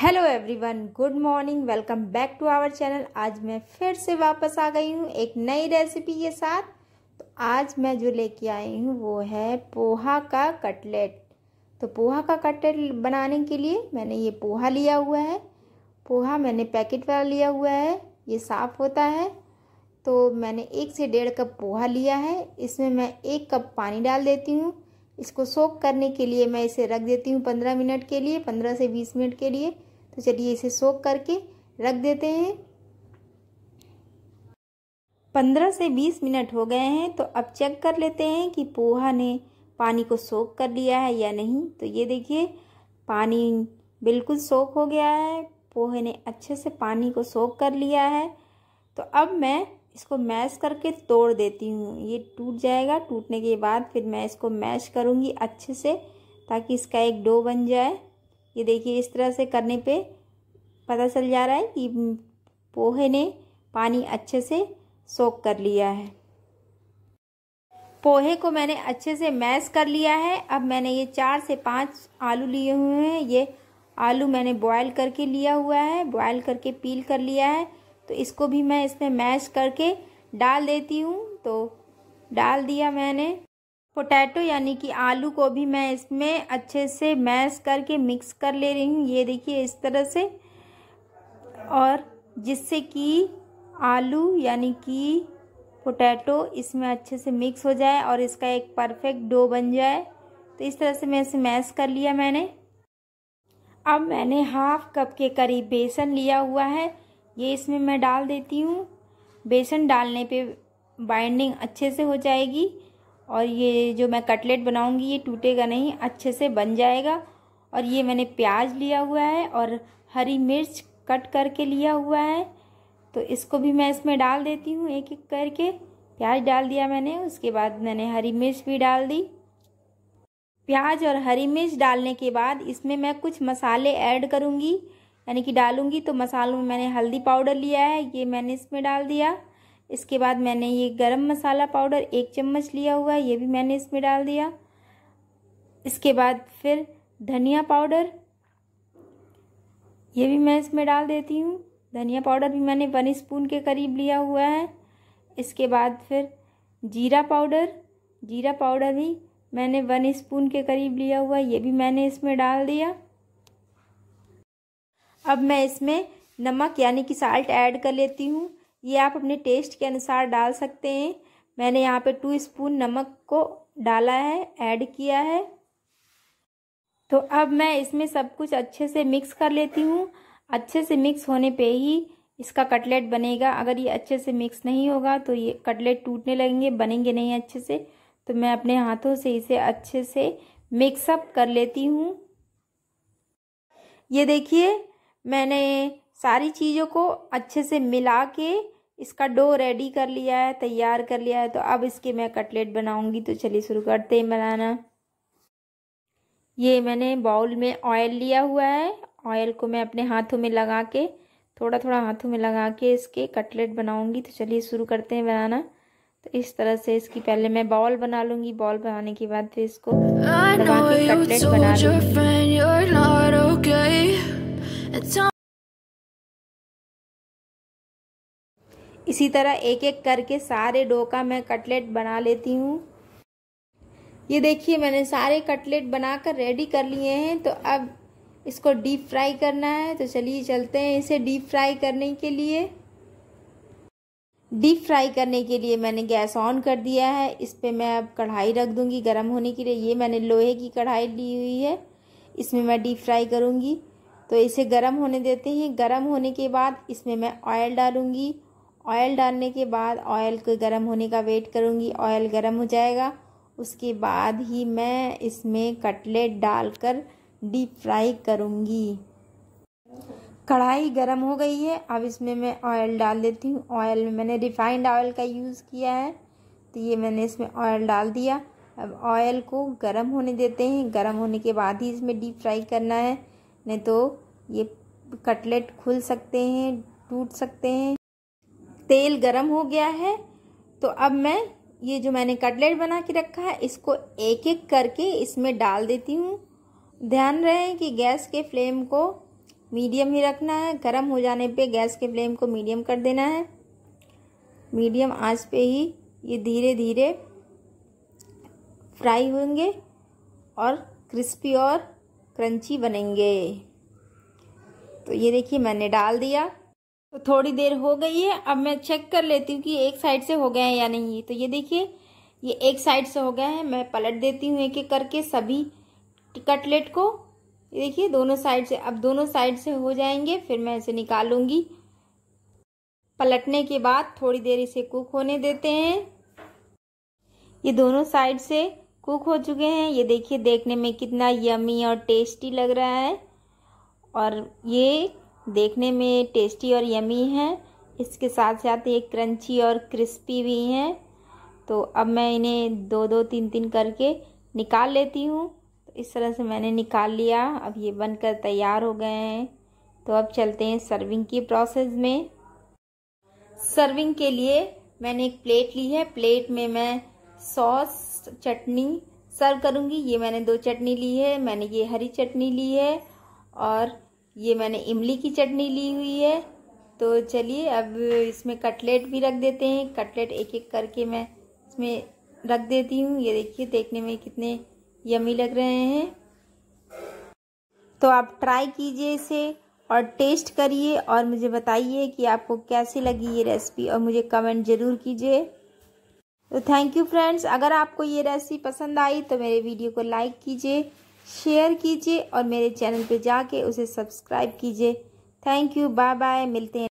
hello everyone good morning welcome back to our channel आज मैं फिर से वापस आ गई हूँ एक नई रेसिपी के साथ तो आज मैं जो लेके आई हूँ वो है पोहा का कटलेट तो पोहा का कटलेट बनाने के लिए मैंने ये पोहा लिया हुआ है पोहा मैंने पैकेट वाला लिया हुआ है ये साफ़ होता है तो मैंने एक से डेढ़ कप पोहा लिया है इसमें मैं एक कप पानी डाल देती हूँ इसको सोक करने के लिए मैं इसे रख देती हूँ पंद्रह मिनट के लिए पंद्रह से बीस मिनट के लिए तो चलिए इसे सोक करके रख देते हैं पंद्रह से बीस मिनट हो गए हैं तो अब चेक कर लेते हैं कि पोहा ने पानी को सोख कर लिया है या नहीं तो ये देखिए पानी बिल्कुल सोख हो गया है पोहे ने अच्छे से पानी को सोख कर लिया है तो अब मैं इसको मैश करके तोड़ देती हूँ ये टूट जाएगा टूटने के बाद फिर मैं इसको मैश करूँगी अच्छे से ताकि इसका एक डो बन जाए ये देखिए इस तरह से करने पे पता चल जा रहा है कि पोहे ने पानी अच्छे से सोख कर लिया है पोहे को मैंने अच्छे से मैश कर लिया है अब मैंने ये चार से पाँच आलू लिए हुए हैं ये आलू मैंने बॉयल करके लिया हुआ है बॉयल करके पील कर लिया है तो इसको भी मैं इसमें मैश करके डाल देती हूँ तो डाल दिया मैंने पोटैटो यानी कि आलू को भी मैं इसमें अच्छे से मैश करके मिक्स कर ले रही हूँ ये देखिए इस तरह से और जिससे कि आलू यानी कि पोटैटो इसमें अच्छे से मिक्स हो जाए और इसका एक परफेक्ट डो बन जाए तो इस तरह से मैं इसे मैश कर लिया मैंने अब मैंने हाफ कप के करीब बेसन लिया हुआ है ये इसमें मैं डाल देती हूँ बेसन डालने पे बाइंडिंग अच्छे से हो जाएगी और ये जो मैं कटलेट बनाऊँगी ये टूटेगा नहीं अच्छे से बन जाएगा और ये मैंने प्याज लिया हुआ है और हरी मिर्च कट करके लिया हुआ है तो इसको भी मैं इसमें डाल देती हूँ एक एक करके प्याज डाल दिया मैंने उसके बाद मैंने हरी मिर्च भी डाल दी प्याज और हरी मिर्च डालने के बाद इसमें मैं कुछ मसाले ऐड करूँगी यानी कि डालूँगी तो मसालों में मैंने हल्दी पाउडर लिया है ये मैंने इसमें डाल दिया इसके बाद मैंने ये गरम मसाला पाउडर एक चम्मच लिया हुआ है ये भी मैंने इसमें डाल दिया इसके बाद फिर धनिया पाउडर ये भी मैं इसमें डाल देती हूँ धनिया पाउडर भी मैंने वन स्पून के करीब लिया हुआ है इसके बाद फिर जीरा पाउडर जीरा पाउडर भी मैंने वन स्पून के करीब लिया हुआ है ये भी मैंने इसमें डाल दिया अब मैं इसमें नमक यानी कि साल्ट ऐड कर लेती हूँ ये आप अपने टेस्ट के अनुसार डाल सकते हैं मैंने यहाँ पे टू स्पून नमक को डाला है ऐड किया है तो अब मैं इसमें सब कुछ अच्छे से मिक्स कर लेती हूँ अच्छे से मिक्स होने पे ही इसका कटलेट बनेगा अगर ये अच्छे से मिक्स नहीं होगा तो ये कटलेट टूटने लगेंगे बनेंगे नहीं अच्छे से तो मैं अपने हाथों से इसे अच्छे से मिक्सअप कर लेती हूँ ये देखिए मैंने सारी चीज़ों को अच्छे से मिला के इसका डो रेडी कर लिया है तैयार कर लिया है तो अब इसके मैं कटलेट बनाऊंगी तो चलिए शुरू करते हैं बनाना ये मैंने बाउल में ऑयल लिया हुआ है ऑयल को मैं अपने हाथों में लगा के थोड़ा थोड़ा हाथों में लगा के इसके कटलेट बनाऊंगी तो चलिए शुरू करते हैं बनाना तो इस तरह से इसकी पहले मैं बॉल बना लूँगी बॉल बनाने के बाद फिर इसको लगा के कटलेट बना लूँगी इसी तरह एक एक करके सारे डो का मैं कटलेट बना लेती हूँ ये देखिए मैंने सारे कटलेट बनाकर रेडी कर लिए हैं तो अब इसको डीप फ्राई करना है तो चलिए चलते हैं इसे डीप फ्राई करने के लिए डीप फ्राई करने के लिए मैंने गैस ऑन कर दिया है इस पर मैं अब कढ़ाई रख दूंगी गर्म होने के लिए ये मैंने लोहे की कढ़ाई ली हुई है इसमें मैं डीप फ्राई करूँगी तो इसे गर्म होने देते हैं गर्म होने के बाद इसमें मैं ऑयल डालूँगी ऑयल डालने के बाद ऑयल को गर्म होने का वेट करूँगी ऑयल गर्म हो जाएगा उसके बाद ही मैं इसमें कटलेट डालकर डीप फ्राई करूँगी कढ़ाई गर्म हो गई है अब इसमें मैं ऑयल डाल देती हूँ ऑयल में मैंने रिफाइंड ऑयल का यूज़ किया है तो ये मैंने इसमें ऑयल डाल दिया अब ऑयल को गर्म होने देते हैं गर्म होने के बाद ही इसमें डीप फ्राई करना है नहीं तो ये कटलेट खुल सकते हैं टूट सकते हैं तेल गरम हो गया है तो अब मैं ये जो मैंने कटलेट बना के रखा है इसको एक एक करके इसमें डाल देती हूँ ध्यान रहे कि गैस के फ्लेम को मीडियम ही रखना है गर्म हो जाने पे गैस के फ्लेम को मीडियम कर देना है मीडियम आंच पे ही ये धीरे धीरे फ्राई होंगे और क्रिस्पी और क्रंची बनेंगे तो ये देखिए मैंने डाल दिया तो थोड़ी देर हो गई है अब मैं चेक कर लेती हूँ कि एक साइड से हो गए हैं या नहीं तो ये देखिए ये एक साइड से हो गए हैं मैं पलट देती हूँ एक एक करके सभी कटलेट को ये देखिए दोनों साइड से अब दोनों साइड से हो जाएंगे फिर मैं इसे निकालूंगी पलटने के बाद थोड़ी देर इसे कुक होने देते हैं ये दोनों साइड से कुक हो चुके हैं ये देखिए देखने में कितना यमी और टेस्टी लग रहा है और ये देखने में टेस्टी और यमी है इसके साथ साथ ये क्रंची और क्रिस्पी भी हैं तो अब मैं इन्हें दो दो तीन तीन करके निकाल लेती हूँ तो इस तरह से मैंने निकाल लिया अब ये बनकर तैयार हो गए हैं तो अब चलते हैं सर्विंग की प्रोसेस में सर्विंग के लिए मैंने एक प्लेट ली है प्लेट में मैं सॉस चटनी सर्व करूंगी ये मैंने दो चटनी ली है मैंने ये हरी चटनी ली है और ये मैंने इमली की चटनी ली हुई है तो चलिए अब इसमें कटलेट भी रख देते हैं कटलेट एक एक करके मैं इसमें रख देती हूँ ये देखिए देखने में कितने यमी लग रहे हैं तो आप ट्राई कीजिए इसे और टेस्ट करिए और मुझे बताइए कि आपको कैसी लगी ये रेसिपी और मुझे कमेंट ज़रूर कीजिए तो थैंक यू फ्रेंड्स अगर आपको ये रेसिपी पसंद आई तो मेरे वीडियो को लाइक कीजिए शेयर कीजिए और मेरे चैनल पे जाके उसे सब्सक्राइब कीजिए थैंक यू बाय बाय मिलते हैं